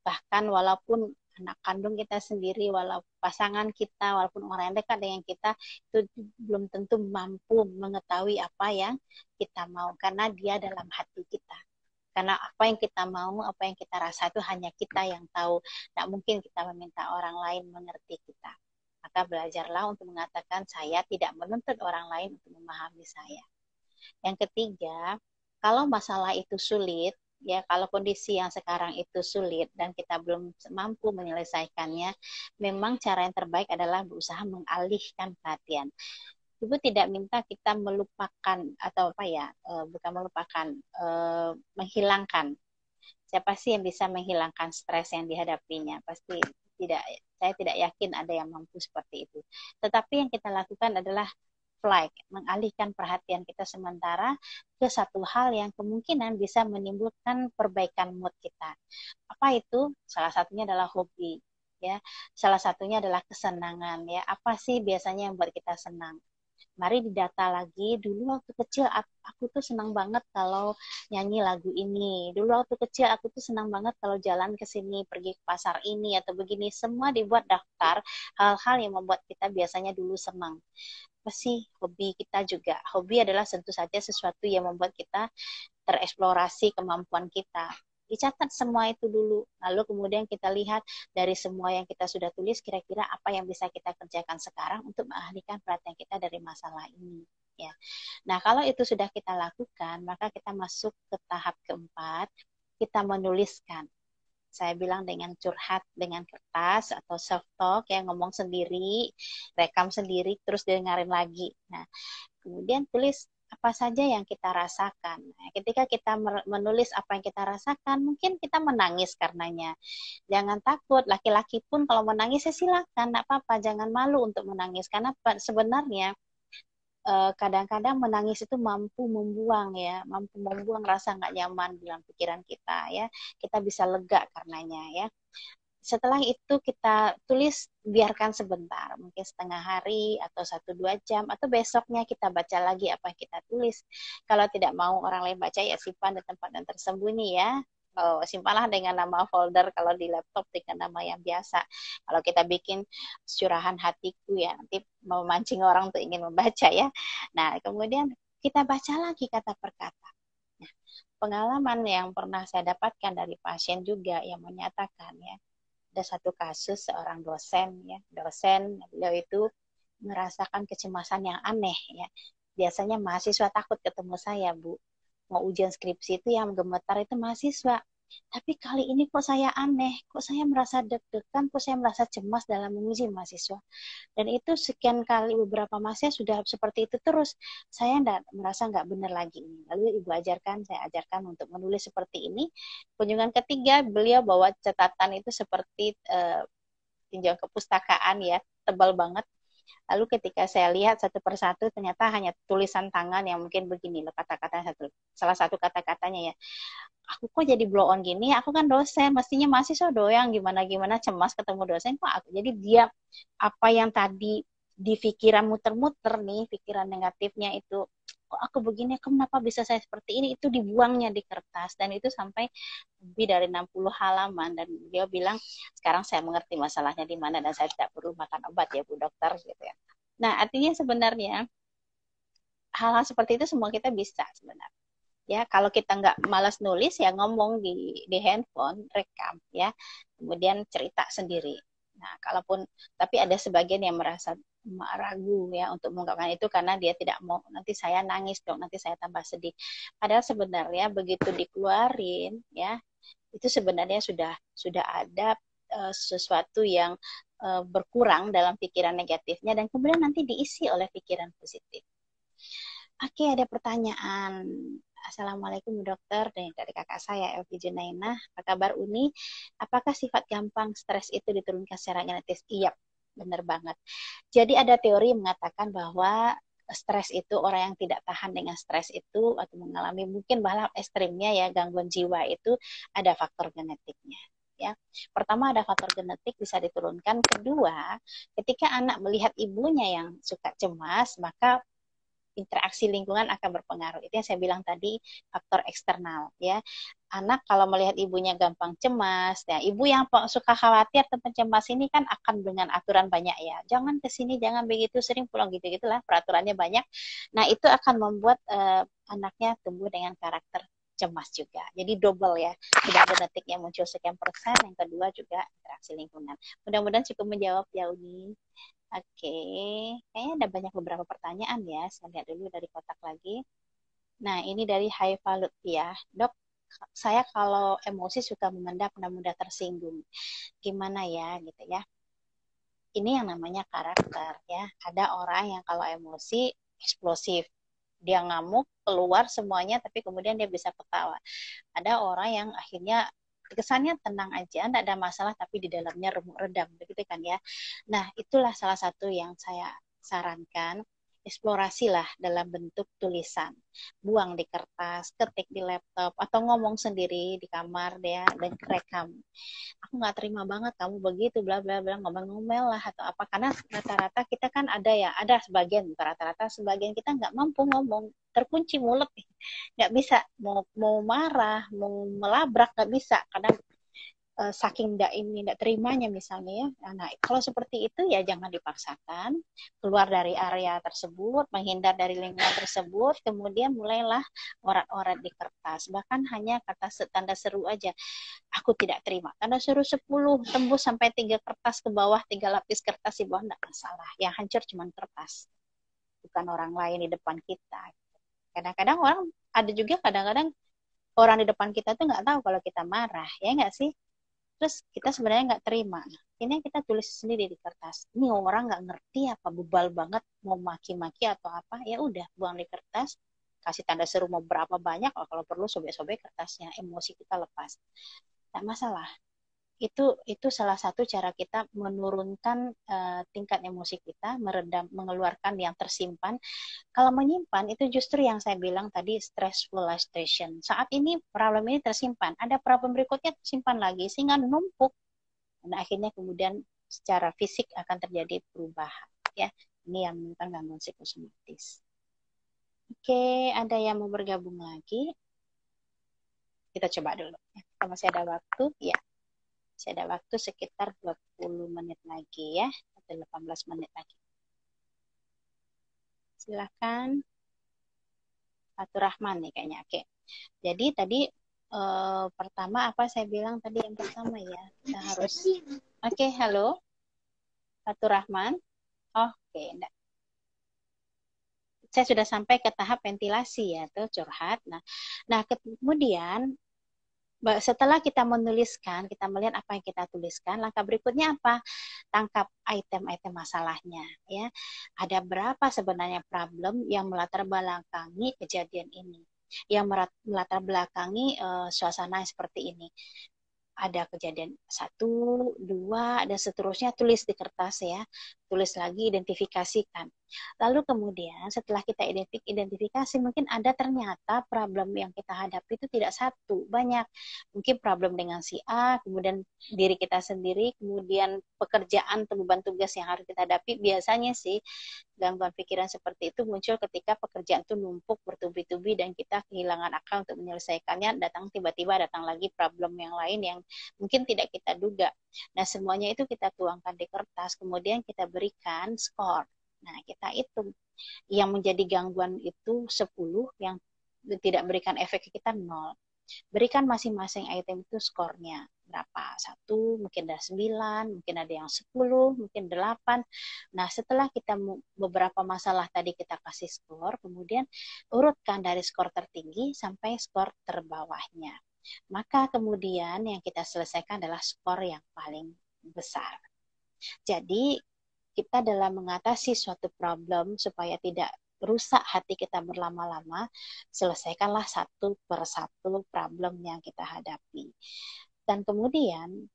bahkan walaupun anak kandung kita sendiri walaupun pasangan kita walaupun orang yang dekat dengan kita itu belum tentu mampu mengetahui apa yang kita mau karena dia dalam hati kita karena apa yang kita mau, apa yang kita rasa itu hanya kita yang tahu. Tidak mungkin kita meminta orang lain mengerti kita. Maka belajarlah untuk mengatakan saya tidak menuntut orang lain untuk memahami saya. Yang ketiga, kalau masalah itu sulit, ya kalau kondisi yang sekarang itu sulit dan kita belum mampu menyelesaikannya, memang cara yang terbaik adalah berusaha mengalihkan perhatian. Ibu tidak minta kita melupakan atau apa ya, e, bukan melupakan, e, menghilangkan. Siapa sih yang bisa menghilangkan stres yang dihadapinya? Pasti tidak, saya tidak yakin ada yang mampu seperti itu. Tetapi yang kita lakukan adalah flag, mengalihkan perhatian kita sementara ke satu hal yang kemungkinan bisa menimbulkan perbaikan mood kita. Apa itu? Salah satunya adalah hobi ya. Salah satunya adalah kesenangan ya. Apa sih biasanya yang buat kita senang? mari didata lagi dulu waktu kecil aku tuh senang banget kalau nyanyi lagu ini dulu waktu kecil aku tuh senang banget kalau jalan ke sini pergi ke pasar ini atau begini semua dibuat daftar hal-hal yang membuat kita biasanya dulu senang apa sih hobi kita juga. Hobi adalah tentu saja sesuatu yang membuat kita tereksplorasi kemampuan kita. Dicatat semua itu dulu, lalu kemudian kita lihat dari semua yang kita sudah tulis, kira-kira apa yang bisa kita kerjakan sekarang untuk mengalihkan perhatian kita dari masalah ini ya. Nah, kalau itu sudah kita lakukan, maka kita masuk ke tahap keempat, kita menuliskan saya bilang dengan curhat dengan kertas atau self talk yang ngomong sendiri, rekam sendiri terus dengerin lagi. Nah, kemudian tulis apa saja yang kita rasakan. Nah, ketika kita menulis apa yang kita rasakan, mungkin kita menangis karenanya. Jangan takut, laki-laki pun kalau menangis ya silakan, tidak apa-apa, jangan malu untuk menangis karena sebenarnya Eh, kadang-kadang menangis itu mampu membuang ya, mampu membuang rasa nggak nyaman dalam pikiran kita ya. Kita bisa lega karenanya ya. Setelah itu kita tulis biarkan sebentar, mungkin setengah hari atau satu dua jam atau besoknya kita baca lagi apa yang kita tulis. Kalau tidak mau orang lain baca ya simpan di tempat yang tersembunyi ya. Oh, simpanlah dengan nama folder kalau di laptop dengan nama yang biasa kalau kita bikin curahan hatiku ya nanti memancing orang untuk ingin membaca ya nah kemudian kita baca lagi kata per kata nah, pengalaman yang pernah saya dapatkan dari pasien juga yang menyatakan ya ada satu kasus seorang dosen ya dosen beliau itu merasakan kecemasan yang aneh ya biasanya mahasiswa takut ketemu saya bu mau ujian skripsi itu yang gemetar itu mahasiswa. Tapi kali ini kok saya aneh, kok saya merasa deg-degan, kok saya merasa cemas dalam menguji mahasiswa. Dan itu sekian kali beberapa mahasiswa sudah seperti itu terus. Saya enggak, merasa nggak benar lagi ini. Lalu ibu ajarkan, saya ajarkan untuk menulis seperti ini. Kunjungan ketiga, beliau bawa catatan itu seperti uh, eh, tinjauan kepustakaan ya, tebal banget Lalu ketika saya lihat satu persatu ternyata hanya tulisan tangan yang mungkin begini loh kata-kata satu salah satu kata-katanya ya. Aku kok jadi blow on gini, aku kan dosen, mestinya masih so doyang gimana gimana cemas ketemu dosen kok aku. Jadi dia apa yang tadi di pikiran muter-muter nih, pikiran negatifnya itu kok aku begini kenapa bisa saya seperti ini itu dibuangnya di kertas dan itu sampai lebih dari 60 halaman dan dia bilang sekarang saya mengerti masalahnya di mana dan saya tidak perlu makan obat ya Bu dokter gitu ya. Nah, artinya sebenarnya hal-hal seperti itu semua kita bisa sebenarnya ya kalau kita nggak malas nulis ya ngomong di di handphone rekam ya kemudian cerita sendiri nah kalaupun tapi ada sebagian yang merasa ragu ya untuk mengungkapkan itu karena dia tidak mau nanti saya nangis dong nanti saya tambah sedih padahal sebenarnya begitu dikeluarin ya itu sebenarnya sudah sudah ada uh, sesuatu yang uh, berkurang dalam pikiran negatifnya dan kemudian nanti diisi oleh pikiran positif oke ada pertanyaan Assalamualaikum dokter dan dari kakak saya Elvi Junainah. Apa kabar Uni? Apakah sifat gampang stres itu diturunkan secara genetis? Iya, benar banget. Jadi ada teori mengatakan bahwa stres itu orang yang tidak tahan dengan stres itu atau mengalami mungkin balap ekstrimnya ya gangguan jiwa itu ada faktor genetiknya ya pertama ada faktor genetik bisa diturunkan kedua ketika anak melihat ibunya yang suka cemas maka interaksi lingkungan akan berpengaruh. Itu yang saya bilang tadi faktor eksternal ya. Anak kalau melihat ibunya gampang cemas, ya ibu yang suka khawatir tentang cemas ini kan akan dengan aturan banyak ya. Jangan ke sini, jangan begitu, sering pulang gitu gitu lah. peraturannya banyak. Nah, itu akan membuat uh, anaknya tumbuh dengan karakter cemas juga. Jadi double ya. Tidak genetik yang muncul sekian persen, yang kedua juga interaksi lingkungan. Mudah-mudahan cukup menjawab ya Uni. Oke, kayaknya ada banyak beberapa pertanyaan ya. Saya lihat dulu dari kotak lagi. Nah, ini dari Haifa ya. Dok, saya kalau emosi suka memendam dan mudah tersinggung. Gimana ya gitu ya. Ini yang namanya karakter ya. Ada orang yang kalau emosi eksplosif. Dia ngamuk, keluar semuanya, tapi kemudian dia bisa ketawa. Ada orang yang akhirnya kesannya tenang aja, tidak ada masalah, tapi di dalamnya remuk redam, begitu kan ya. Nah, itulah salah satu yang saya sarankan eksplorasi lah dalam bentuk tulisan. Buang di kertas, ketik di laptop, atau ngomong sendiri di kamar dia ya, dan rekam. Aku nggak terima banget kamu begitu, bla bla bla, ngomong ngomel lah atau apa. Karena rata-rata kita kan ada ya, ada sebagian, rata-rata sebagian kita nggak mampu ngomong, terkunci mulut, nggak bisa mau mau marah, mau melabrak nggak bisa. Kadang Eh, saking tidak ini tidak terimanya misalnya ya nah, nah, kalau seperti itu ya jangan dipaksakan keluar dari area tersebut menghindar dari lingkungan tersebut kemudian mulailah orat-orat di kertas bahkan hanya kata tanda seru aja aku tidak terima tanda seru 10 tembus sampai tiga kertas ke bawah tiga lapis kertas di bawah tidak masalah yang hancur cuma kertas bukan orang lain di depan kita kadang-kadang orang ada juga kadang-kadang orang di depan kita tuh nggak tahu kalau kita marah ya nggak sih terus kita sebenarnya nggak terima ini kita tulis sendiri di kertas ini orang nggak ngerti apa bebal banget mau maki-maki atau apa ya udah buang di kertas kasih tanda seru mau berapa banyak oh, kalau perlu sobek-sobek kertasnya emosi kita lepas tak masalah itu itu salah satu cara kita menurunkan uh, tingkat emosi kita meredam mengeluarkan yang tersimpan kalau menyimpan itu justru yang saya bilang tadi stressful station saat ini problem ini tersimpan ada problem berikutnya tersimpan lagi sehingga numpuk dan akhirnya kemudian secara fisik akan terjadi perubahan ya ini yang menyebabkan gangguan psikosomatis oke ada yang mau bergabung lagi kita coba dulu ya. masih ada waktu ya saya ada waktu sekitar 20 menit lagi ya, atau 18 menit lagi. Silakan, Fatur Rahman nih kayaknya. Oke. Jadi tadi e, pertama apa saya bilang tadi yang pertama ya. Kita harus Oke, halo. Fatur Rahman. Oke, enggak saya sudah sampai ke tahap ventilasi ya atau curhat. Nah, nah kemudian setelah kita menuliskan, kita melihat apa yang kita tuliskan, langkah berikutnya apa? Tangkap item-item masalahnya, ya. Ada berapa sebenarnya problem yang melatar belakangi kejadian ini? Yang melatar belakangi uh, suasana yang seperti ini ada kejadian satu, dua, dan seterusnya tulis di kertas ya tulis lagi, identifikasikan. Lalu kemudian setelah kita identif identifikasi, mungkin ada ternyata problem yang kita hadapi itu tidak satu, banyak. Mungkin problem dengan si A, kemudian diri kita sendiri, kemudian pekerjaan atau beban tugas yang harus kita hadapi. Biasanya sih gangguan pikiran seperti itu muncul ketika pekerjaan itu numpuk bertubi-tubi dan kita kehilangan akal untuk menyelesaikannya, datang tiba-tiba datang lagi problem yang lain yang mungkin tidak kita duga Nah, semuanya itu kita tuangkan di kertas, kemudian kita berikan skor. Nah, kita hitung. Yang menjadi gangguan itu 10, yang tidak berikan efek ke kita 0. Berikan masing-masing item itu skornya berapa satu mungkin ada sembilan mungkin ada yang sepuluh mungkin delapan nah setelah kita beberapa masalah tadi kita kasih skor kemudian urutkan dari skor tertinggi sampai skor terbawahnya maka kemudian yang kita selesaikan adalah skor yang paling besar. Jadi kita dalam mengatasi suatu problem supaya tidak rusak hati kita berlama-lama, selesaikanlah satu per satu problem yang kita hadapi. Dan kemudian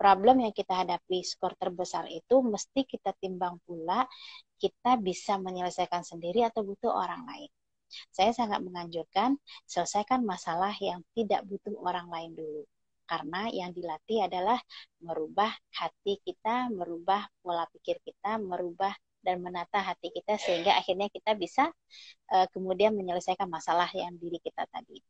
problem yang kita hadapi skor terbesar itu mesti kita timbang pula kita bisa menyelesaikan sendiri atau butuh orang lain saya sangat menganjurkan selesaikan masalah yang tidak butuh orang lain dulu. Karena yang dilatih adalah merubah hati kita, merubah pola pikir kita, merubah dan menata hati kita sehingga akhirnya kita bisa uh, kemudian menyelesaikan masalah yang diri kita tadi.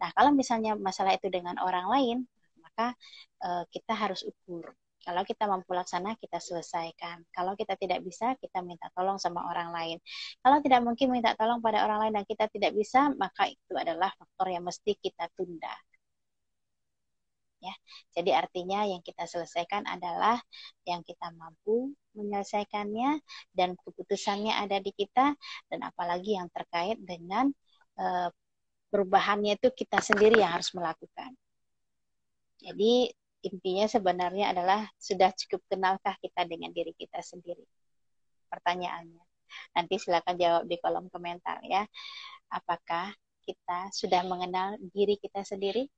Nah, kalau misalnya masalah itu dengan orang lain, maka uh, kita harus ukur kalau kita mampu laksana, kita selesaikan. Kalau kita tidak bisa, kita minta tolong sama orang lain. Kalau tidak mungkin minta tolong pada orang lain dan kita tidak bisa, maka itu adalah faktor yang mesti kita tunda. Ya, jadi artinya yang kita selesaikan adalah yang kita mampu menyelesaikannya dan keputusannya ada di kita dan apalagi yang terkait dengan e, perubahannya itu kita sendiri yang harus melakukan. Jadi intinya sebenarnya adalah sudah cukup kenalkah kita dengan diri kita sendiri? Pertanyaannya. Nanti silakan jawab di kolom komentar ya. Apakah kita sudah mengenal diri kita sendiri?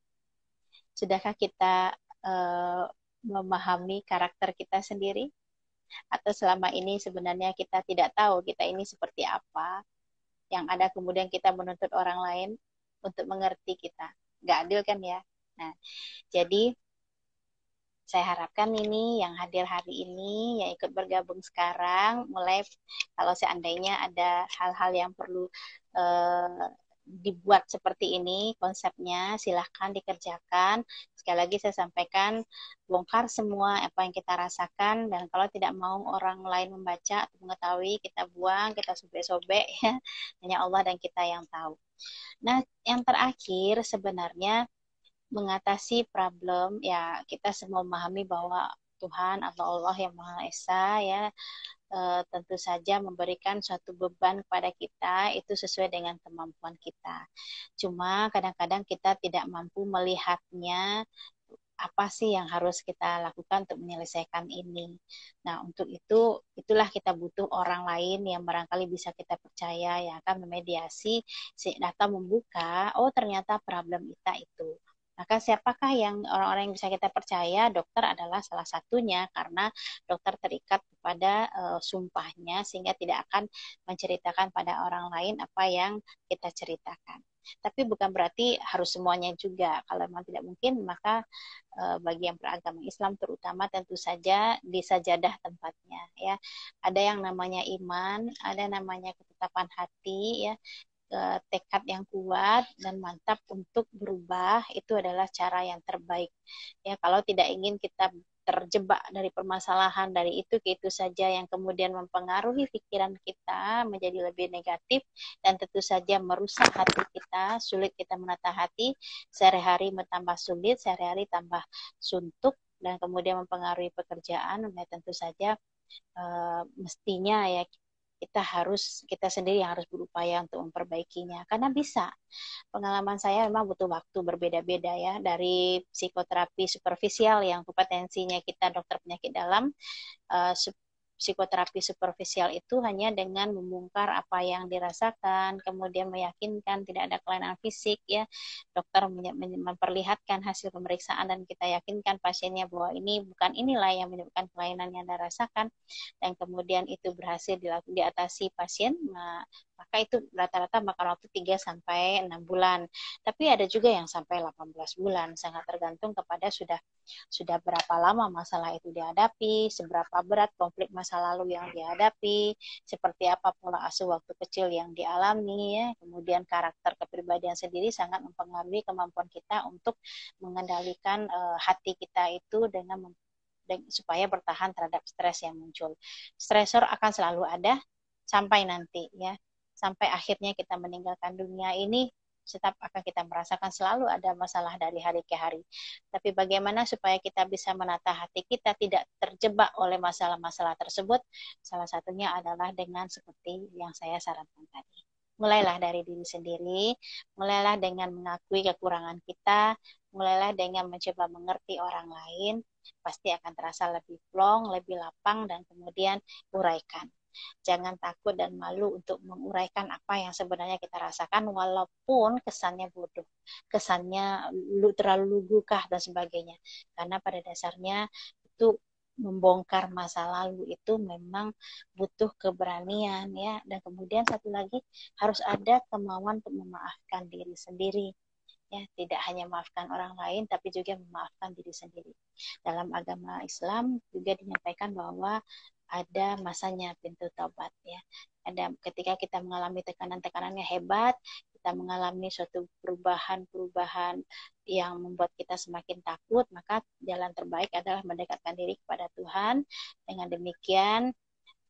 Sudahkah kita uh, memahami karakter kita sendiri? Atau selama ini sebenarnya kita tidak tahu kita ini seperti apa? Yang ada kemudian kita menuntut orang lain untuk mengerti kita. Gak adil kan ya? Nah, jadi saya harapkan ini yang hadir hari ini, yang ikut bergabung sekarang, mulai kalau seandainya ada hal-hal yang perlu uh, dibuat seperti ini konsepnya silahkan dikerjakan sekali lagi saya sampaikan bongkar semua apa yang kita rasakan dan kalau tidak mau orang lain membaca atau mengetahui kita buang kita sobek-sobek [LAUGHS] ya hanya Allah dan kita yang tahu nah yang terakhir sebenarnya mengatasi problem ya kita semua memahami bahwa Tuhan atau Allah yang Maha Esa ya e, tentu saja memberikan suatu beban kepada kita itu sesuai dengan kemampuan kita. Cuma kadang-kadang kita tidak mampu melihatnya apa sih yang harus kita lakukan untuk menyelesaikan ini. Nah, untuk itu itulah kita butuh orang lain yang barangkali bisa kita percaya yang akan memediasi atau membuka, oh ternyata problem kita itu. Maka nah, siapakah yang orang-orang yang bisa kita percaya? Dokter adalah salah satunya karena dokter terikat kepada uh, sumpahnya sehingga tidak akan menceritakan pada orang lain apa yang kita ceritakan. Tapi bukan berarti harus semuanya juga. Kalau memang tidak mungkin, maka uh, bagi yang beragama Islam terutama tentu saja di sajadah tempatnya ya. Ada yang namanya iman, ada namanya ketetapan hati ya tekad yang kuat dan mantap untuk berubah itu adalah cara yang terbaik. Ya, kalau tidak ingin kita terjebak dari permasalahan dari itu ke itu saja yang kemudian mempengaruhi pikiran kita menjadi lebih negatif dan tentu saja merusak hati kita sulit kita menata hati sehari-hari bertambah sulit sehari-hari tambah suntuk dan kemudian mempengaruhi pekerjaan ya tentu saja e, mestinya ya kita harus kita sendiri yang harus berupaya untuk memperbaikinya karena bisa pengalaman saya memang butuh waktu berbeda-beda ya dari psikoterapi superficial yang kompetensinya kita dokter penyakit dalam uh, psikoterapi superficial itu hanya dengan membongkar apa yang dirasakan, kemudian meyakinkan tidak ada kelainan fisik ya. Dokter memperlihatkan hasil pemeriksaan dan kita yakinkan pasiennya bahwa ini bukan inilah yang menyebabkan kelainan yang dirasakan dan kemudian itu berhasil diatasi pasien maka itu rata-rata makan waktu 3 sampai 6 bulan. Tapi ada juga yang sampai 18 bulan, sangat tergantung kepada sudah sudah berapa lama masalah itu dihadapi, seberapa berat konflik masa lalu yang dihadapi, seperti apa pola asuh waktu kecil yang dialami ya, kemudian karakter kepribadian sendiri sangat mempengaruhi kemampuan kita untuk mengendalikan uh, hati kita itu dengan supaya bertahan terhadap stres yang muncul. Stresor akan selalu ada sampai nanti ya sampai akhirnya kita meninggalkan dunia ini tetap akan kita merasakan selalu ada masalah dari hari ke hari. Tapi bagaimana supaya kita bisa menata hati kita tidak terjebak oleh masalah-masalah tersebut? Salah satunya adalah dengan seperti yang saya sarankan tadi. Mulailah dari diri sendiri, mulailah dengan mengakui kekurangan kita, mulailah dengan mencoba mengerti orang lain, pasti akan terasa lebih plong, lebih lapang, dan kemudian uraikan. Jangan takut dan malu untuk menguraikan apa yang sebenarnya kita rasakan walaupun kesannya bodoh, kesannya lu, terlalu kah dan sebagainya. Karena pada dasarnya itu membongkar masa lalu itu memang butuh keberanian ya dan kemudian satu lagi harus ada kemauan untuk memaafkan diri sendiri ya tidak hanya memaafkan orang lain tapi juga memaafkan diri sendiri dalam agama Islam juga dinyatakan bahwa ada masanya pintu taubat ya. Ada ketika kita mengalami tekanan-tekanan yang hebat, kita mengalami suatu perubahan-perubahan yang membuat kita semakin takut, maka jalan terbaik adalah mendekatkan diri kepada Tuhan. Dengan demikian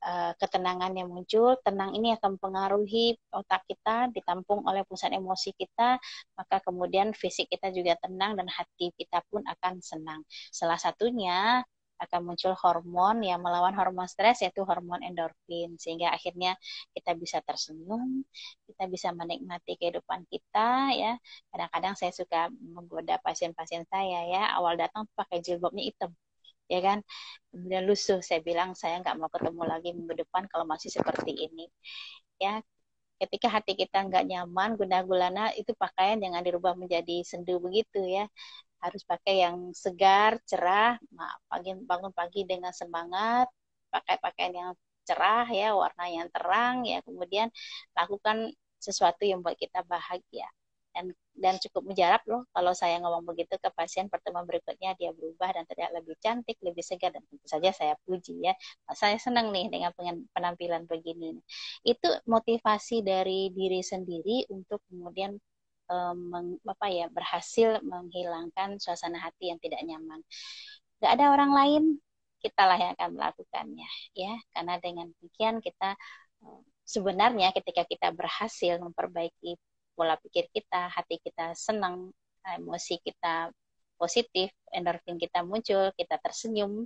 eh, ketenangan yang muncul, tenang ini akan mempengaruhi otak kita, ditampung oleh pusat emosi kita, maka kemudian fisik kita juga tenang dan hati kita pun akan senang. Salah satunya akan muncul hormon yang melawan hormon stres yaitu hormon endorfin sehingga akhirnya kita bisa tersenyum, kita bisa menikmati kehidupan kita ya. Kadang-kadang saya suka menggoda pasien-pasien saya ya, awal datang pakai jilbabnya hitam ya kan kemudian lusuh saya bilang saya nggak mau ketemu lagi minggu depan kalau masih seperti ini ya ketika hati kita nggak nyaman guna gulana itu pakaian jangan dirubah menjadi sendu begitu ya harus pakai yang segar, cerah. Nah, pagi bangun pagi dengan semangat, pakai pakaian yang cerah ya, warna yang terang ya. Kemudian lakukan sesuatu yang buat kita bahagia. Dan dan cukup menjarap loh kalau saya ngomong begitu ke pasien pertemuan berikutnya dia berubah dan terlihat lebih cantik, lebih segar dan tentu saja saya puji ya. Nah, saya senang nih dengan penampilan begini. Itu motivasi dari diri sendiri untuk kemudian Eh, meng, apa ya berhasil menghilangkan suasana hati yang tidak nyaman. Gak ada orang lain, kita lah yang akan melakukannya, ya. Karena dengan demikian kita eh, sebenarnya ketika kita berhasil memperbaiki pola pikir kita, hati kita senang, emosi kita positif, endorfin kita muncul, kita tersenyum,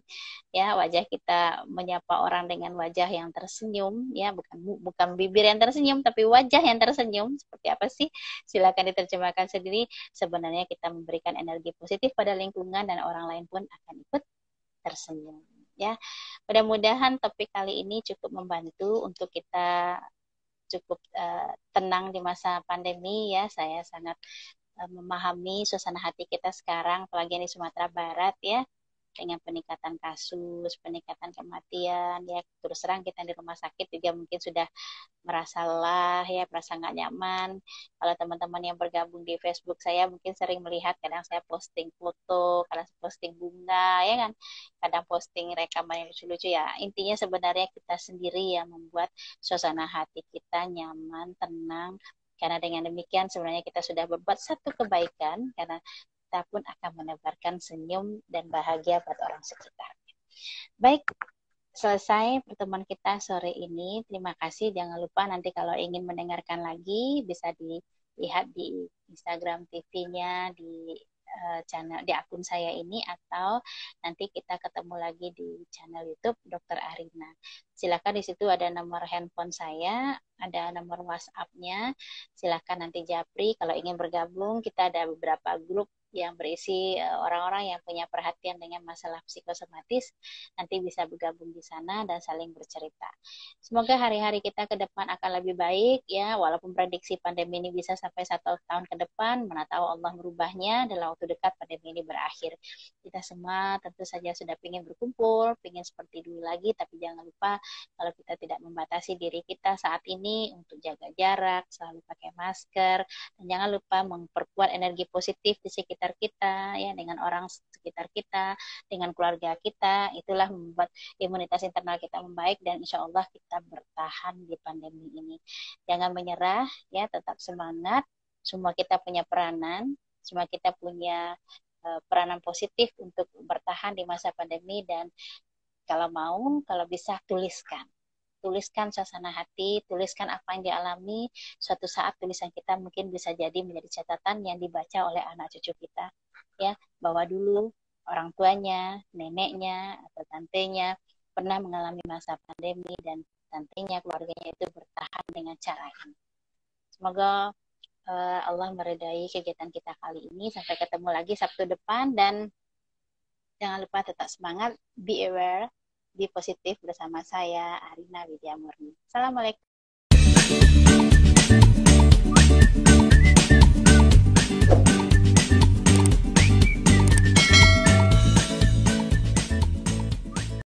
ya wajah kita menyapa orang dengan wajah yang tersenyum, ya bukan bukan bibir yang tersenyum, tapi wajah yang tersenyum. Seperti apa sih? Silakan diterjemahkan sendiri. Sebenarnya kita memberikan energi positif pada lingkungan dan orang lain pun akan ikut tersenyum. Ya, mudah-mudahan topik kali ini cukup membantu untuk kita cukup uh, tenang di masa pandemi ya. Saya sangat Eh, memahami suasana hati kita sekarang, apalagi di Sumatera Barat ya, dengan peningkatan kasus, peningkatan kematian, ya terus terang kita di rumah sakit juga mungkin sudah merasa lah ya merasa nggak nyaman. Kalau teman-teman yang bergabung di Facebook saya mungkin sering melihat kadang saya posting foto, kadang posting bunga, ya kan, kadang posting rekaman yang lucu-lucu ya. Intinya sebenarnya kita sendiri yang membuat suasana hati kita nyaman, tenang, karena dengan demikian sebenarnya kita sudah berbuat satu kebaikan karena kita pun akan menebarkan senyum dan bahagia buat orang sekitar. Baik, selesai pertemuan kita sore ini. Terima kasih. Jangan lupa nanti kalau ingin mendengarkan lagi bisa dilihat di Instagram TV-nya di Eh, channel di akun saya ini atau nanti kita ketemu lagi di channel YouTube Dokter Arina. Silakan di situ ada nomor handphone saya, ada nomor WhatsApp-nya. Silakan nanti Japri kalau ingin bergabung, kita ada beberapa grup yang berisi e, orang-orang yang punya perhatian dengan masalah psikosomatis nanti bisa bergabung di sana dan saling bercerita. Semoga hari-hari kita ke depan akan lebih baik ya, walaupun prediksi pandemi ini bisa sampai satu tahun ke depan, mana tahu Allah merubahnya dalam waktu dekat pandemi ini berakhir. Kita semua tentu saja sudah ingin berkumpul, ingin seperti dulu lagi, tapi jangan lupa kalau kita tidak membatasi diri kita saat ini untuk jaga jarak, selalu pakai masker, dan jangan lupa memperkuat energi positif di sekitar sekitar kita, ya dengan orang sekitar kita, dengan keluarga kita, itulah membuat imunitas internal kita membaik dan insya Allah kita bertahan di pandemi ini. Jangan menyerah, ya tetap semangat. Semua kita punya peranan, semua kita punya eh, peranan positif untuk bertahan di masa pandemi dan kalau mau, kalau bisa tuliskan tuliskan suasana hati, tuliskan apa yang dialami. Suatu saat tulisan kita mungkin bisa jadi menjadi catatan yang dibaca oleh anak cucu kita. Ya, bahwa dulu orang tuanya, neneknya atau tantenya pernah mengalami masa pandemi dan tantenya keluarganya itu bertahan dengan cara ini. Semoga eh, Allah meredai kegiatan kita kali ini. Sampai ketemu lagi Sabtu depan dan jangan lupa tetap semangat, be aware, di Positif bersama saya Arina Widya Murni. Assalamualaikum.